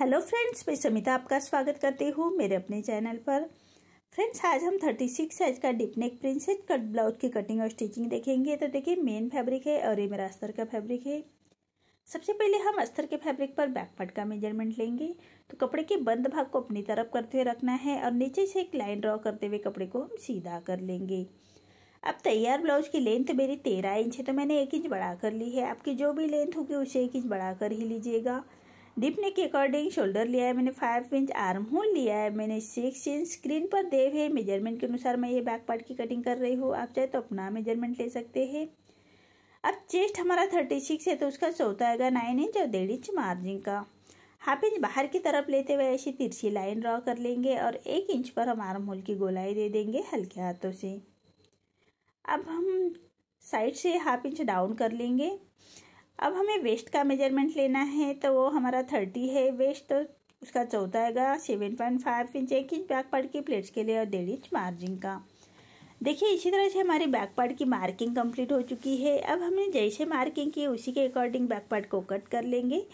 hello friends मैं समिता आपका स्वागत करती हूँ मेरे अपने चैनल पर फ्रेंड्स आज हम 36 साइज का deep neck princess cut blouse की कटिंग और स्टिचिंग देखेंगे तो देखिए मेन फैब्रिक है और ये मेरा अस्तर का फैब्रिक है सबसे पहले हम अस्तर के फैब्रिक पर बैक पार्ट का मेजरमेंट लेंगे तो कपड़े के बंद भाग को अपनी तरफ करते हुए रखना है और नीचे से एक लाइन ड्रॉ करते हुए कपड़े को हम सीधा कर लेंगे अब तैयार ब्लाउज की लेंथ मेरी तेरह इंच है तो मैंने एक इंच बढ़ा कर ली है आपकी जो भी लेंथ होगी उसे एक इंच बढ़ा कर ही लीजिएगा डिपने के अकॉर्डिंग शोल्डर लिया है मैंने फाइव इंच आर्म होल लिया है मैंने सिक्स इंच स्क्रीन पर देव है मेजरमेंट के अनुसार मैं ये बैक पार्ट की कटिंग कर रही हूँ आप चाहे तो अपना मेजरमेंट ले सकते हैं अब चेस्ट हमारा थर्टी सिक्स है तो उसका चौथा आएगा नाइन इंच और डेढ़ इंच मार्जिन का हाफ इंच बाहर की तरफ लेते हुए ऐसी तिरछी लाइन ड्रॉ कर लेंगे और एक इंच पर हम आर्म होल की गोलाई दे देंगे हल्के हाथों से अब हम साइड से हाफ इंच डाउन कर लेंगे अब हमें वेस्ट का मेजरमेंट लेना है तो वो हमारा थर्टी है वेस्ट तो उसका चौथा आएगा सेवन पॉइंट फाइव इंच एक इंच बैक पार्ट की प्लेट्स के लिए और डेढ़ इंच मार्जिन का देखिए इसी तरह से हमारी बैक पार्ट की मार्किंग कंप्लीट हो चुकी है अब हमने जैसे मार्किंग की उसी के अकॉर्डिंग बैक पार्ट को कट कर लेंगे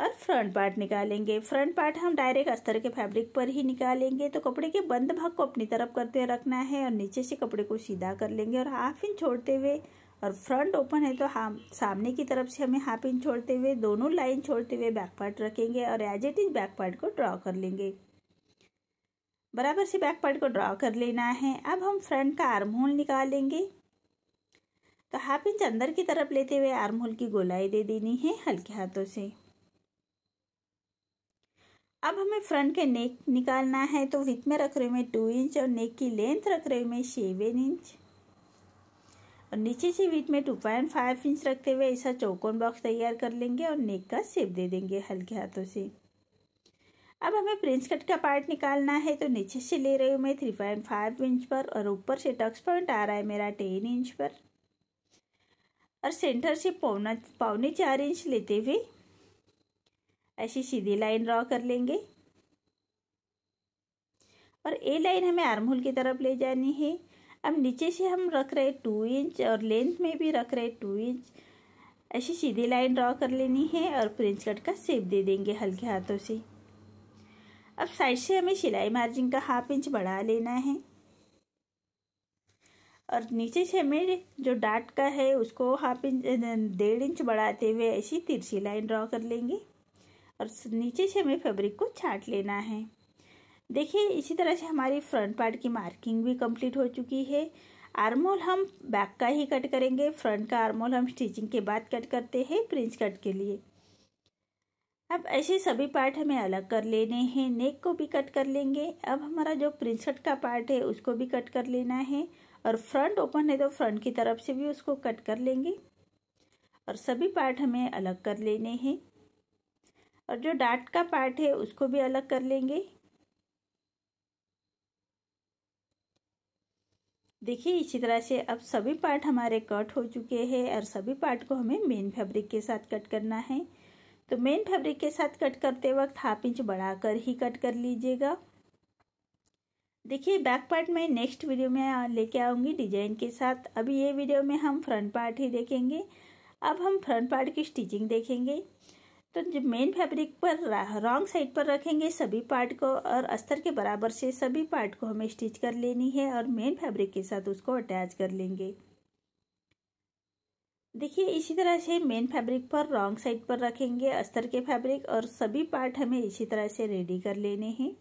और फ्रंट पार्ट निकालेंगे फ्रंट पार्ट हम डायरेक्ट अस्तर के फैब्रिक पर ही निकालेंगे तो कपड़े के बंद भाग को अपनी तरफ करते रखना है और नीचे से कपड़े को सीधा कर लेंगे और हाफ इंच छोड़ते हुए और फ्रंट ओपन है तो हम सामने की तरफ से हमें हाफ इंच छोड़ते हुए दोनों लाइन छोड़ते हुए बैक पार्ट रखेंगे और as it is back part को ड्रॉ कर लेंगे बराबर से बैक पार्ट को ड्रॉ कर लेना है अब हम फ्रंट का आर्म होल निकालेंगे तो हाफ इंच अंदर की तरफ लेते हुए आर्म होल की गोलाई दे देनी है हल्के हाथों से अब हमें फ्रंट के नेक निकालना है तो विथ में रख रहे हुए टू इंच और नेक की लेंथ रख रहे हुए सेवन इंच और नीचे से बीच में टू पॉइंट फाइव इंच रखते हुए ऐसा चौकोन बॉक्स तैयार कर लेंगे और नेक का सेप दे देंगे हल्के हाथों से अब हमें प्रिंस कट का पार्ट निकालना है तो नीचे से ले रही हूँ मैं थ्री पॉइंट फाइव इंच पर और ऊपर से टक्स पॉइंट आ रहा है मेरा टेन इंच पर और सेंटर से पौना पौने चार इंच लेते हुए ऐसी सीधी लाइन ड्रॉ कर लेंगे और ए लाइन हमें आर्महोल की तरफ ले जानी है अब नीचे से हम रख रहे टू इंच और लेंथ में भी रख रहे टू इंच ऐसी सीधी लाइन ड्रॉ कर लेनी है और प्रिंस कट का सेप दे देंगे हल्के हाथों से अब साइड से हमें सिलाई मार्जिन का हाफ इंच बढ़ा लेना है और नीचे से हमें जो डाट का है उसको हाफ इंच डेढ़ इंच बढ़ाते हुए ऐसी तिरछी लाइन ड्रॉ कर लेंगे और नीचे से हमें फैब्रिक को छाट लेना है देखिए इसी तरह से हमारी फ्रंट पार्ट की मार्किंग भी कंप्लीट हो चुकी है आर्मोल हम बैक का ही कट करेंगे फ्रंट का आर्मोल हम स्टिचिंग के बाद कट करते हैं प्रिंस कट के लिए अब ऐसे सभी पार्ट हमें अलग कर लेने हैं नेक को भी कट कर लेंगे अब हमारा जो प्रिंस कट का पार्ट है उसको भी कट कर लेना है और फ्रंट ओपन है तो फ्रंट की तरफ से भी उसको कट कर लेंगे और सभी पार्ट हमें अलग कर लेने हैं और जो डार्ट का पार्ट है उसको भी अलग कर लेंगे देखिए इसी तरह से अब सभी पार्ट हमारे कट हो चुके हैं और सभी पार्ट को हमें मेन फैब्रिक के साथ कट करना है तो मेन फैब्रिक के साथ कट करते वक्त हाफ इंच बढ़ाकर ही कट कर लीजिएगा देखिए बैक पार्ट में नेक्स्ट वीडियो में लेके आऊँगी डिजाइन के साथ अभी ये वीडियो में हम फ्रंट पार्ट ही देखेंगे अब हम फ्रंट पार्ट की स्टिचिंग देखेंगे तो जब मेन फैब्रिक पर रॉन्ग साइड पर रखेंगे सभी पार्ट को और अस्तर के बराबर से सभी पार्ट को हमें स्टिच कर लेनी है और मेन फैब्रिक के साथ उसको अटैच कर लेंगे देखिए इसी तरह से मेन फैब्रिक पर रॉन्ग साइड पर रखेंगे अस्तर के फैब्रिक और सभी पार्ट हमें इसी तरह से रेडी कर लेने हैं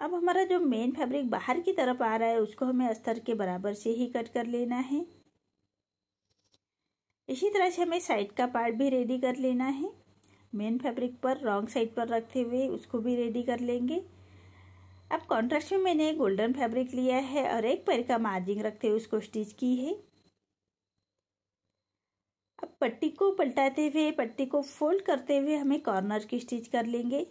अब हमारा जो मेन फैब्रिक बाहर की तरफ आ रहा है उसको हमें अस्तर के बराबर से ही कट कर लेना है इसी तरह से हमें साइड का पार्ट भी रेडी कर लेना है मेन फैब्रिक पर रॉन्ग साइड पर रखते हुए उसको भी रेडी कर लेंगे अब कॉन्ट्रास्ट में मैंने गोल्डन फैब्रिक लिया है और एक पैर का मार्जिंग रखते हुए उसको स्टिच की है अब पट्टी को पलटाते हुए पट्टी को फोल्ड करते हुए हमें कॉर्नर की स्टिच कर लेंगे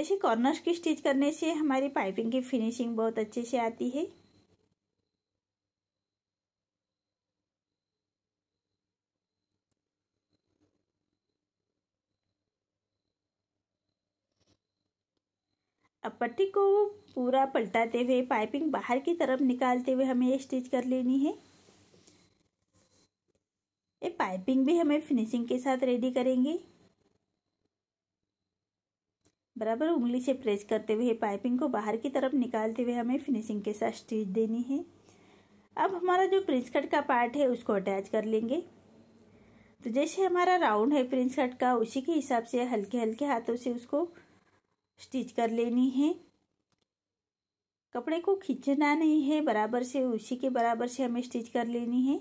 ऐसे कॉर्नर की स्टिच करने से हमारी पाइपिंग की फिनिशिंग बहुत अच्छे से आती है अब पट्टी को पूरा पलटाते हुए पाइपिंग बाहर की तरफ निकालते हुए हमें ये स्टिच कर लेनी है ये पाइपिंग भी हमें फिनिशिंग के साथ रेडी करेंगे बराबर उंगली से प्रेस करते हुए पाइपिंग को बाहर की तरफ निकालते हुए हमें फिनिशिंग के साथ स्टिच देनी है अब हमारा जो प्रिंस कट का पार्ट है उसको अटैच कर लेंगे तो जैसे हमारा राउंड है प्रिंस कट का उसी के हिसाब से हल्के हल्के हाथों से उसको स्टिच कर लेनी है कपड़े को खींचना नहीं है बराबर से उसी के बराबर से हमें स्टिच कर लेनी है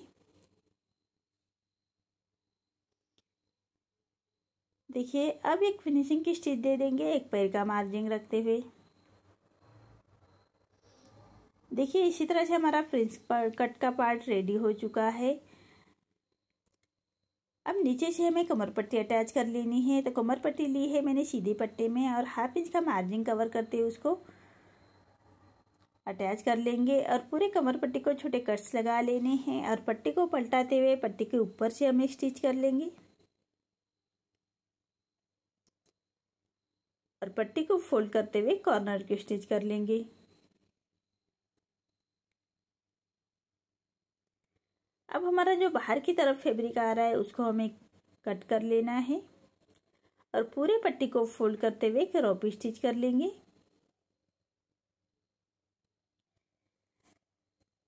देखिए अब एक फिनिशिंग की स्टिच दे देंगे एक पैर का मार्जिंग रखते हुए देखिए इसी तरह से हमारा फ्रिंस कट का पार्ट रेडी हो चुका है अब नीचे से हमें कमर पट्टी अटैच कर लेनी है तो कमर पट्टी ली है मैंने सीधे पट्टे में और हाफ इंच का मार्जिन कवर करते हुए उसको अटैच कर लेंगे और पूरे कमर पट्टी को छोटे कट्स लगा लेने हैं और पट्टी को पलटाते हुए पट्टी के ऊपर से हमें स्टिच कर लेंगे और पट्टी को फोल्ड करते हुए कॉर्नर की स्टिच कर लेंगे अब हमारा जो बाहर की तरफ फैब्रिक आ रहा है उसको हमें कट कर लेना है और पूरे पट्टी को फोल्ड करते हुए क्रॉप स्टिच कर लेंगे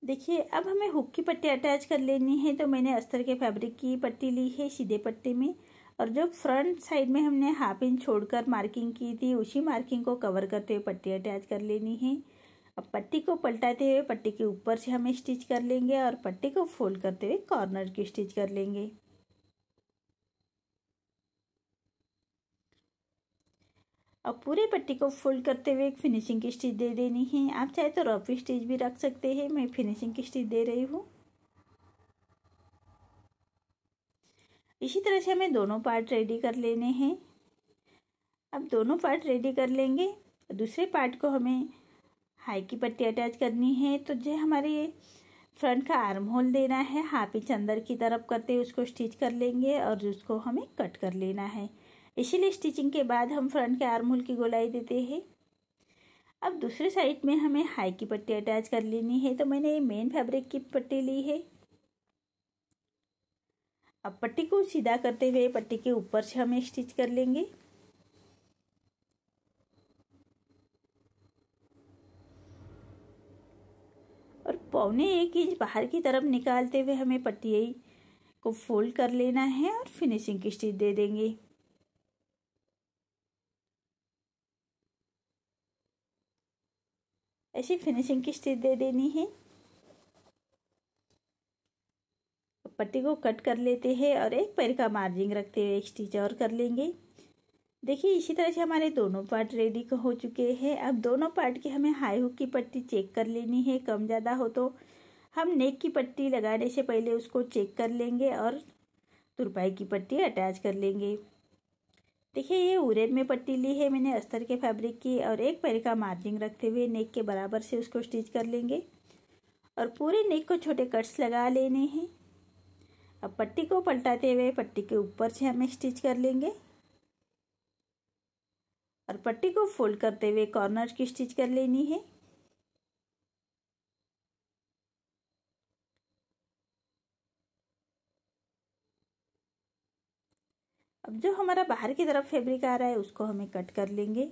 देखिए अब हमें हुक की पट्टी अटैच कर लेनी है तो मैंने अस्तर के फैब्रिक की पट्टी ली है सीधे पट्टी में और जो फ्रंट साइड में हमने हाफ इंच छोड़कर मार्किंग की थी उसी मार्किंग को कवर करते हुए पट्टी अटैच कर लेनी है अब पट्टी को पलटाते हुए पट्टी के ऊपर से हमें स्टिच कर लेंगे और पट्टी को फोल्ड करते हुए कॉर्नर की स्टिच कर लेंगे अब पूरे पट्टी को फोल्ड करते हुए एक फिनिशिंग की स्टिच दे देनी है आप चाहे तो रफ स्टिच भी रख सकते हैं मैं फिनिशिंग की स्टिच दे रही हूँ इसी तरह से हमें दोनों पार्ट रेडी कर लेने हैं अब दोनों पार्ट रेडी कर लेंगे दूसरे पार्ट को हमें हाई की पट्टी अटैच करनी है तो जो हमारे फ्रंट का आर्म होल देना है हाफ इंच अंदर की तरफ करते हुए उसको स्टिच कर लेंगे और उसको हमें कट कर लेना है इसीलिए स्टिचिंग के बाद हम फ्रंट के आर्म होल की गोलाई देते हैं अब दूसरे साइड में हमें हाई की पट्टी अटैच कर लेनी है तो मैंने ये मेन फैब्रिक की पट्टी ली है अब पट्टी को सीधा करते हुए पट्टी के ऊपर से हमें स्टिच कर लेंगे पौने एक इंच बाहर की तरफ निकालते हुए हमें पट्टी को फोल्ड कर लेना है और फिनिशिंग की स्टिच दे देंगे ऐसी फिनिशिंग की स्टिच दे देनी है पट्टी को कट कर लेते हैं और एक पैर का मार्जिंग रखते हुए एक स्टिच और कर लेंगे देखिए इसी तरह से हमारे दोनों पार्ट रेडी हो चुके हैं अब दोनों पार्ट की हमें हाई हुक की पट्टी चेक कर लेनी है कम ज़्यादा हो तो हम नेक की पट्टी लगाने से पहले उसको चेक कर लेंगे और तुरपाई की पट्टी अटैच कर लेंगे देखिए ये उरेन में पट्टी ली है मैंने अस्तर के फैब्रिक की और एक पैर का मार्जिंग रखते हुए नेक के बराबर से उसको स्टिच कर लेंगे और पूरे नेक को छोटे कट्स लगा लेने हैं अब पट्टी को पलटाते हुए पट्टी के ऊपर से हमें स्टिच कर लेंगे और पट्टी को फोल्ड करते हुए कॉर्नर की स्टिच कर लेनी है अब जो हमारा बाहर की तरफ फैब्रिक आ रहा है उसको हमें कट कर लेंगे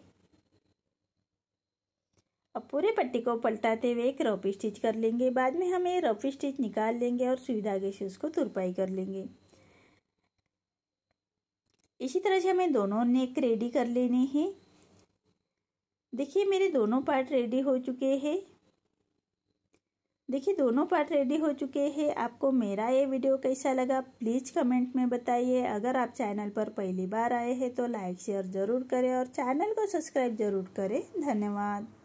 अब पूरे पट्टी को पलटाते हुए एक रफ स्टिच कर लेंगे बाद में हमें रफ स्टिच निकाल लेंगे और सुविधा के से उसको तुरपाई कर लेंगे इसी तरह से हमें दोनों नेक रेडी कर लेने हैं देखिए मेरे दोनों पार्ट रेडी हो चुके हैं देखिए दोनों पार्ट रेडी हो चुके हैं आपको मेरा ये वीडियो कैसा लगा प्लीज़ कमेंट में बताइए अगर आप चैनल पर पहली बार आए हैं तो लाइक शेयर ज़रूर करें और चैनल को सब्सक्राइब ज़रूर करें धन्यवाद